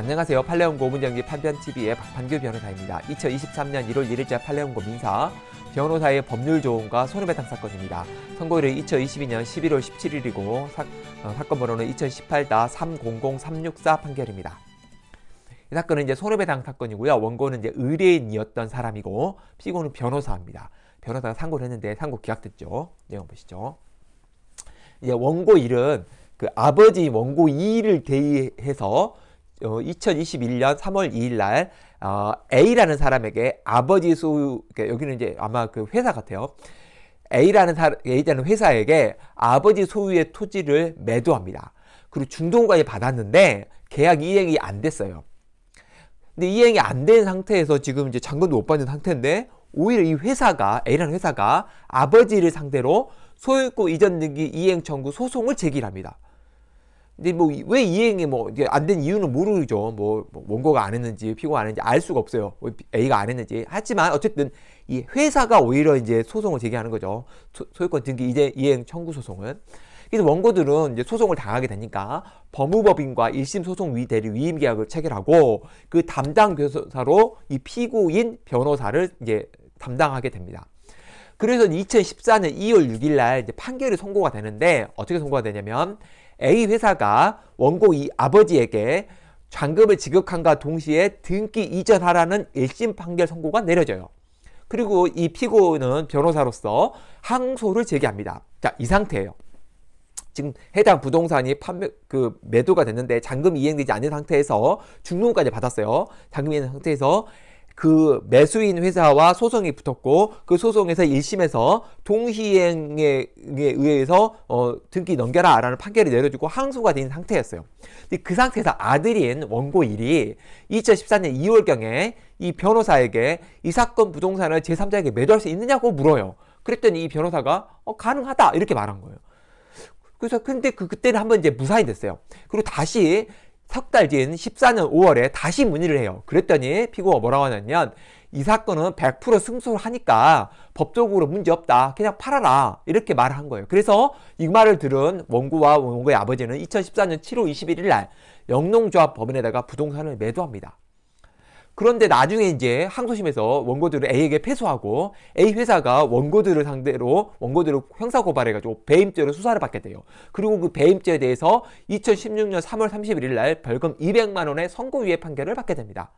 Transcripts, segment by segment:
안녕하세요. 팔레온고 오분기 판변TV의 박판규 변호사입니다. 2023년 1월 1일자 팔레온고 민사 변호사의 법률 조언과 손해배상 사건입니다. 선고일은 2022년 11월 17일이고 사, 어, 건 번호는 2018-300364 판결입니다. 이 사건은 이제 손해배상 사건이고요. 원고는 이제 의뢰인이었던 사람이고 피고는 변호사입니다. 변호사가 상고를 했는데 상고 기각됐죠. 내용 보시죠. 이제 원고일은 그 아버지 원고 이를 대의해서 어, 2021년 3월 2일 날 어, A라는 사람에게 아버지 소유 그러니까 여기는 이제 아마 그 회사 같아요. A라는 사, A라는 회사에게 아버지 소유의 토지를 매도합니다. 그리고 중도금까지 받았는데 계약 이행이 안 됐어요. 근데 이행이 안 된 상태에서 지금 이제 잔금도 못 받는 상태인데 오히려 이 회사가 A라는 회사가 아버지를 상대로 소유권 이전 등기 이행 청구 소송을 제기합니다. 근데 뭐 왜 이행이 뭐 안 된 이유는 모르죠. 뭐, 뭐 원고가 안 했는지 피고가 안 했는지 알 수가 없어요. 뭐 A가 안 했는지. 하지만 어쨌든 이 회사가 오히려 이제 소송을 제기하는 거죠. 소, 소유권 등기 이제 이행 청구 소송은. 그래서 원고들은 이제 소송을 당하게 되니까 법무법인과 1심 소송 위 대리 위임 계약을 체결하고 그 담당 변호사로 이 피고인 변호사를 이제 담당하게 됩니다. 그래서 2014년 2월 6일 날 이제 판결이 선고가 되는데 어떻게 선고가 되냐면 A 회사가 원고 이 아버지에게 잔금을 지급한과 동시에 등기 이전하라는 1심 판결 선고가 내려져요. 그리고 이 피고는 변호사로서 항소를 제기합니다. 자, 이 상태예요. 지금 해당 부동산이 판매 그 매도가 됐는데 잔금이 이행되지 않은 상태에서 중론까지 받았어요. 잔금이 있는 상태에서 그 매수인 회사와 소송이 붙었고 그 소송에서 1심에서 동시행에 의해서 어, 등기 넘겨라 라는 판결이 내려지고 항소가 된 상태였어요. 근데 그 상태에서 아들인 원고1이 2014년 2월경에 이 변호사에게 이 사건 부동산을 제3자에게 매도할 수 있느냐고 물어요. 그랬더니 이 변호사가 어, 가능하다 이렇게 말한 거예요. 그래서 근데 그, 그때는 한번 이제 무사히 됐어요. 그리고 다시 석달 뒤인 14년 5월에 다시 문의를 해요. 그랬더니 피고가 뭐라고 하냐면 이 사건은 100% 승소를 하니까 법적으로 문제없다. 그냥 팔아라. 이렇게 말을 한 거예요. 그래서 이 말을 들은 원고와 원고의 아버지는 2014년 7월 21일 날 영농조합 법인에다가 부동산을 매도합니다. 그런데 나중에 이제 항소심에서 원고들을 A에게 패소하고 A 회사가 원고들을 상대로 원고들을 형사 고발해가지고 배임죄로 수사를 받게 돼요. 그리고 그 배임죄에 대해서 2016년 3월 31일 날 벌금 200만 원의 선고유예 판결을 받게 됩니다.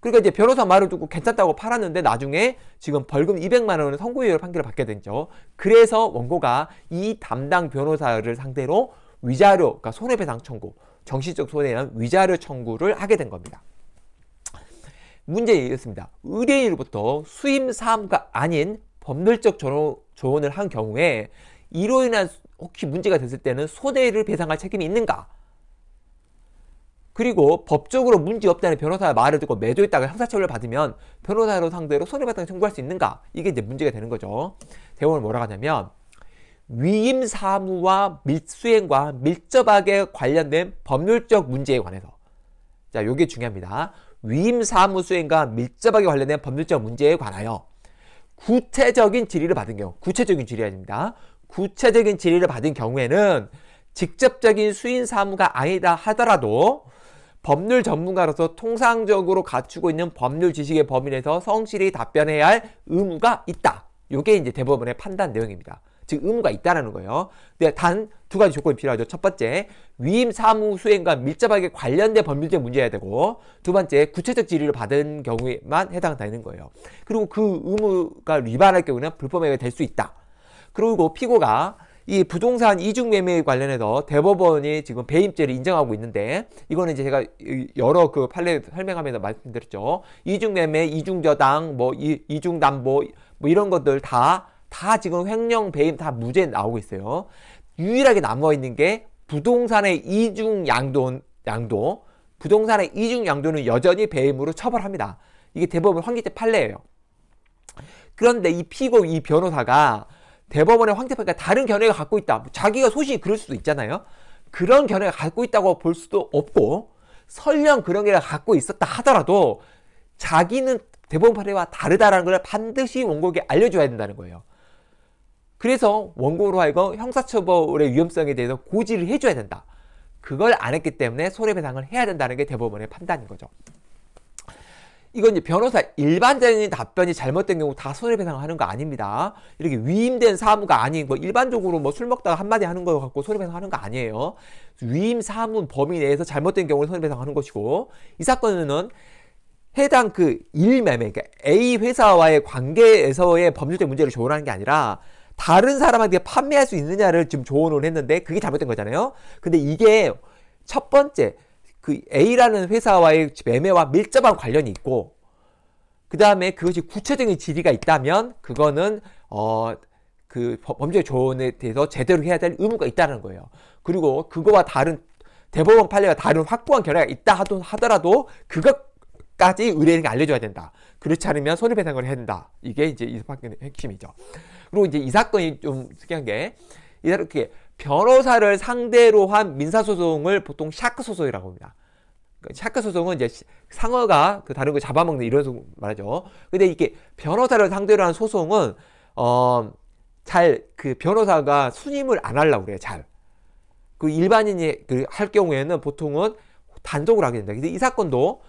그러니까 이제 변호사 말을 듣고 괜찮다고 팔았는데 나중에 지금 벌금 200만 원의 선고유예 판결을 받게 되죠. 그래서 원고가 이 담당 변호사를 상대로 위자료, 그러니까 손해배상 청구, 정신적 손해는 위자료 청구를 하게 된 겁니다. 문제는 이렇습니다. 의뢰인으로부터 수임사무가 아닌 법률적 조언을 한 경우에 이로 인한 혹시 문제가 됐을 때는 손해를 배상할 책임이 있는가? 그리고 법적으로 문제 없다는 변호사의 말을 듣고 매도했다가 형사처벌을 받으면 변호사로 상대로 손해배상을 청구할 수 있는가? 이게 이제 문제가 되는 거죠. 대원을 뭐라고 하냐면 위임 사무와 밀수행과 밀접하게 관련된 법률적 문제에 관해서 자, 요게 중요합니다. 위임 사무 수행과 밀접하게 관련된 법률적 문제에 관하여 구체적인 질의를 받은 경우, 구체적인 질의 아닙니다. 구체적인 질의를 받은 경우에는 직접적인 수인 사무가 아니다 하더라도 법률 전문가로서 통상적으로 갖추고 있는 법률 지식의 범위에서 내 성실히 답변해야 할 의무가 있다. 요게 이제 대법원의 판단 내용입니다. 즉 의무가 있다라는 거예요. 근데 네, 단두 가지 조건이 필요하죠. 첫 번째, 위임 사무 수행과 밀접하게 관련된 법률적 문제여야 되고 두 번째, 구체적 질의를 받은 경우에만 해당되는 거예요. 그리고 그 의무가 위반할 경우는 불법행위가 될 수 있다. 그리고 피고가 이 부동산 이중 매매에 관련해서 대법원이 지금 배임죄를 인정하고 있는데 이거는 이제 제가 여러 그 판례 설명하면서 말씀드렸죠. 이중 매매, 이중 저당, 뭐 이, 이중 담보 뭐 이런 것들 다다 지금 횡령 배임 다 무죄 나오고 있어요. 유일하게 남아 있는 게 부동산의 이중 양도 양도 부동산의 이중 양도는 여전히 배임으로 처벌합니다. 이게 대법원 황기죄 판례예요. 그런데 이 피고 이 변호사가 대법원의 황태판가 다른 견해가 갖고 있다. 자기가 소신이 그럴 수도 있잖아요. 그런 견해가 갖고 있다고 볼 수도 없고 설령 그런 견해가 갖고 있었다 하더라도 자기는 대법원 판례와 다르다라는 걸 반드시 원고에게 알려줘야 된다는 거예요. 그래서 원고로 하여금 형사처벌의 위험성에 대해서 고지를 해줘야 된다. 그걸 안 했기 때문에 손해배상을 해야 된다는 게 대법원의 판단인 거죠. 이건 이제 변호사 일반적인 답변이 잘못된 경우 다 손해배상을 하는 거 아닙니다. 이렇게 위임된 사무가 아닌 뭐 일반적으로 뭐 술 먹다가 한마디 하는 거 갖고 손해배상하는 거 아니에요. 위임 사무 범위 내에서 잘못된 경우를 손해배상하는 것이고 이 사건은 해당 그 일매매 그러니까 A 회사와의 관계에서의 법률적 문제를 조율하는 게 아니라 다른 사람한테 판매할 수 있느냐를 지금 조언을 했는데 그게 잘못된 거잖아요. 근데 이게 첫 번째 그 A라는 회사와의 매매와 밀접한 관련이 있고 그 다음에 그것이 구체적인 질의가 있다면 그거는 어 그 범죄 조언에 대해서 제대로 해야 될 의무가 있다는 거예요. 그리고 그거와 다른 대법원 판례가 다른 확고한 결의가 있다 하더라도 그것 까지 의뢰인에게 알려줘야 된다. 그렇지 않으면 손해배상을 해야 된다. 이게 이제 이 사건의 핵심이죠. 그리고 이제 이 사건이 좀 특이한 게 이렇게 변호사를 상대로 한 민사소송을 보통 샤크 소송이라고 합니다. 그 샤크 소송은 이제 상어가 그 다른 걸 잡아먹는 이런 소송 말하죠. 근데 이게 변호사를 상대로 한 소송은 어잘 그 변호사가 순임을 안 하려고 그래요. 잘. 그 일반인이 그 할 경우에는 보통은 단독을 하게 된다. 근데 이 사건도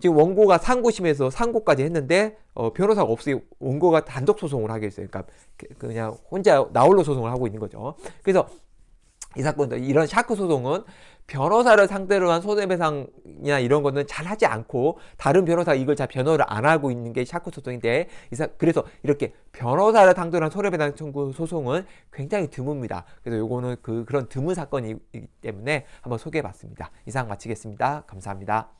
지금 원고가 상고심에서 상고까지 했는데 어, 변호사가 없이 원고가 단독 소송을 하게 됐어요. 그러니까 그, 그냥 혼자 나홀로 소송을 하고 있는 거죠. 그래서 이 사건도 이런 샤크 소송은 변호사를 상대로 한 손해배상이나 이런 거는 잘 하지 않고 다른 변호사가 이걸 잘 변호를 안 하고 있는 게 샤크 소송인데 그래서 이렇게 변호사를 상대로 한 손해배상 청구 소송은 굉장히 드뭅니다. 그래서 요거는 그 그런 드문 사건이기 때문에 한번 소개해봤습니다. 이상 마치겠습니다. 감사합니다.